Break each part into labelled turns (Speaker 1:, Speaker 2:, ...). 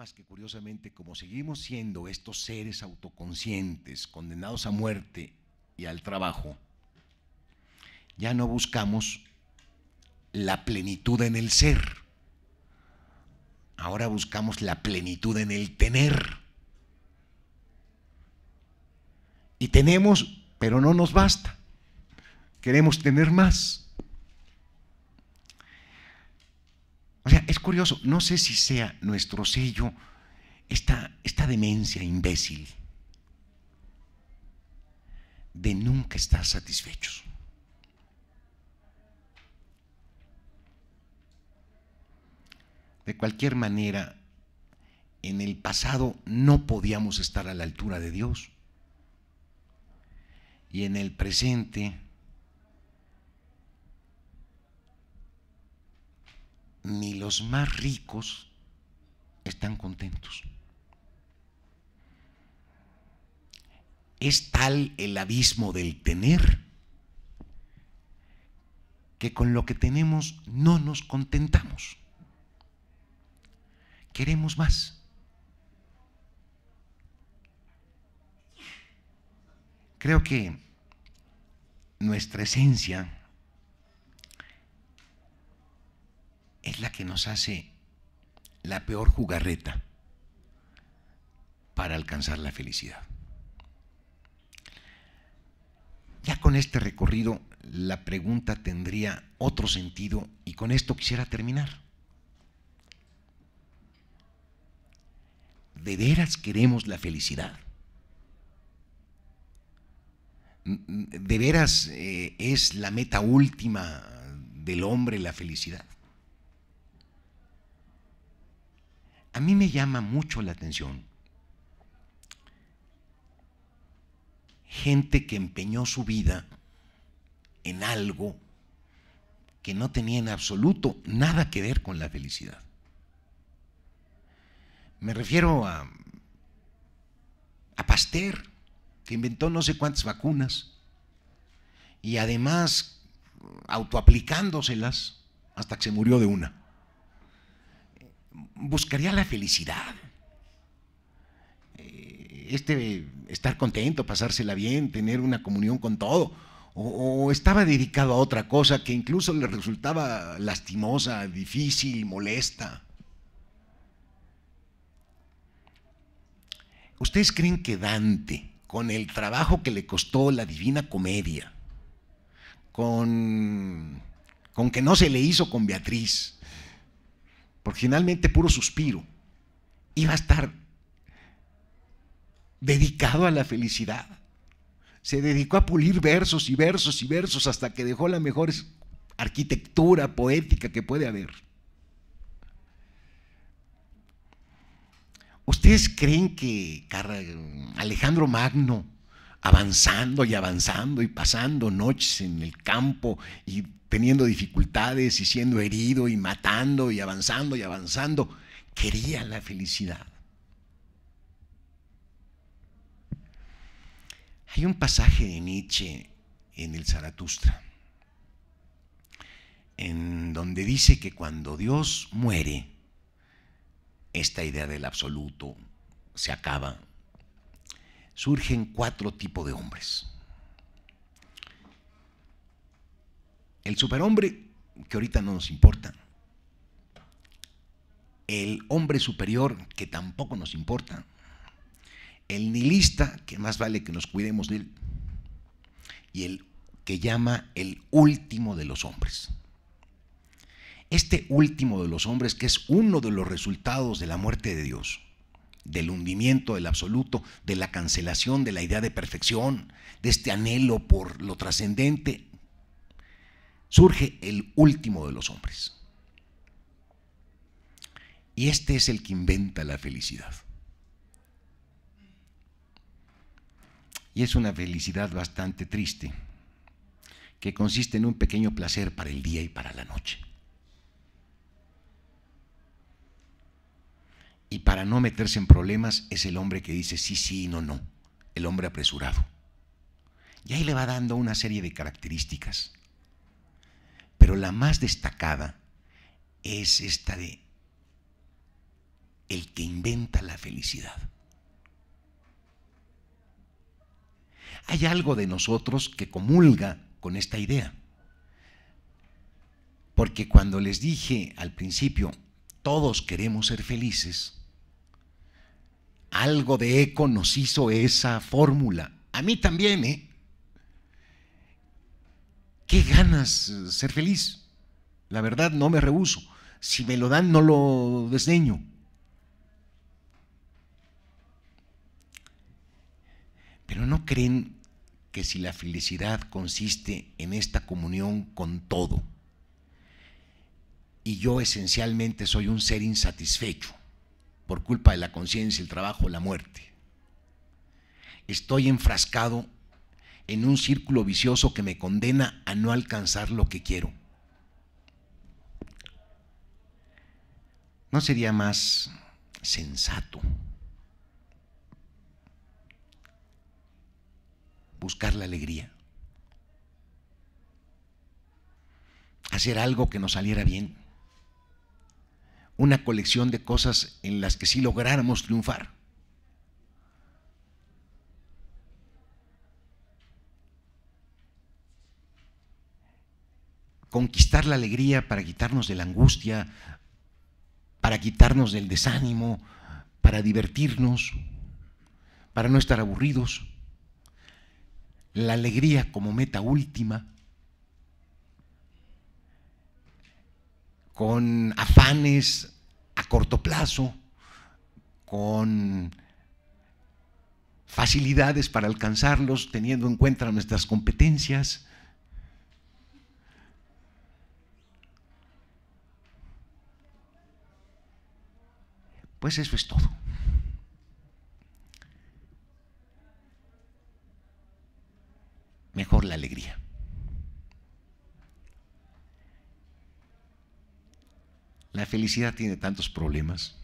Speaker 1: Más que curiosamente, como seguimos siendo estos seres autoconscientes, condenados a muerte y al trabajo, ya no buscamos la plenitud en el ser. Ahora buscamos la plenitud en el tener. Y tenemos, pero no nos basta. Queremos tener más. curioso, no sé si sea nuestro sello esta, esta demencia imbécil de nunca estar satisfechos. De cualquier manera, en el pasado no podíamos estar a la altura de Dios. Y en el presente más ricos están contentos. Es tal el abismo del tener que con lo que tenemos no nos contentamos. Queremos más. Creo que nuestra esencia es la que nos hace la peor jugarreta para alcanzar la felicidad. Ya con este recorrido la pregunta tendría otro sentido y con esto quisiera terminar. ¿De veras queremos la felicidad? ¿De veras eh, es la meta última del hombre la felicidad? A mí me llama mucho la atención gente que empeñó su vida en algo que no tenía en absoluto nada que ver con la felicidad. Me refiero a, Pasteur, que inventó no sé cuántas vacunas y además autoaplicándoselas hasta que se murió de una buscaría la felicidad. Eh, este estar contento, pasársela bien, tener una comunión con todo. O, estaba dedicado a otra cosa que incluso le resultaba lastimosa, difícil, molesta. ¿Ustedes creen que Dante, con el trabajo que le costó la Divina Comedia, con, con que no se le hizo con Beatriz, originalmente puro suspiro, iba a estar dedicado a la felicidad. Se dedicó a pulir versos y versos y versos hasta que dejó la mejor arquitectura poética que puede haber. ¿Ustedes creen que Alejandro Magno avanzando y avanzando y pasando noches en el campo y teniendo dificultades y siendo herido y matando y avanzando y avanzando. Quería la felicidad. Hay un pasaje de Nietzsche en el Zaratustra, en donde dice que cuando Dios muere, esta idea del absoluto se acaba, surgen cuatro tipos de hombres. El superhombre, que ahorita no nos importa. El hombre superior, que tampoco nos importa. El nihilista, que más vale que nos cuidemos de él. Y el que llama el último de los hombres. Este último de los hombres, que es uno de los resultados de la muerte de Dios, del hundimiento, del absoluto, de la cancelación, de la idea de perfección, de este anhelo por lo trascendente, surge el último de los hombres. Y este es el que inventa la felicidad. Y es una felicidad bastante triste, que consiste en un pequeño placer para el día y para la noche. y para no meterse en problemas es el hombre que dice sí, sí, no, no, el hombre apresurado. Y ahí le va dando una serie de características. Pero la más destacada es esta de el que inventa la felicidad. Hay algo de nosotros que comulga con esta idea. Porque cuando les dije al principio, todos queremos ser felices, algo de eco nos hizo esa fórmula. A mí también, ¿eh? ¿Qué ganas ser feliz? La verdad, no me rehuso. Si me lo dan, no lo desdeño. Pero ¿no creen que si la felicidad consiste en esta comunión con todo, y yo esencialmente soy un ser insatisfecho, por culpa de la conciencia, el trabajo, la muerte. Estoy enfrascado en un círculo vicioso que me condena a no alcanzar lo que quiero. ¿No sería más sensato buscar la alegría? Hacer algo que nos saliera bien una colección de cosas en las que sí lográramos triunfar. Conquistar la alegría para quitarnos de la angustia, para quitarnos del desánimo, para divertirnos, para no estar aburridos. La alegría como meta última con afanes a corto plazo, con facilidades para alcanzarlos, teniendo en cuenta nuestras competencias. Pues eso es todo. Mejor la alegría. La felicidad tiene tantos problemas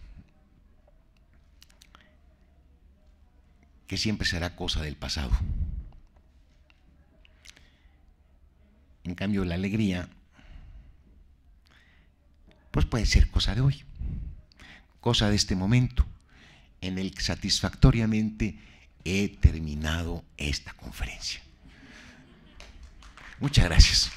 Speaker 1: que siempre será cosa del pasado. En cambio, la alegría, pues puede ser cosa de hoy, cosa de este momento, en el que satisfactoriamente he terminado esta conferencia. Muchas gracias.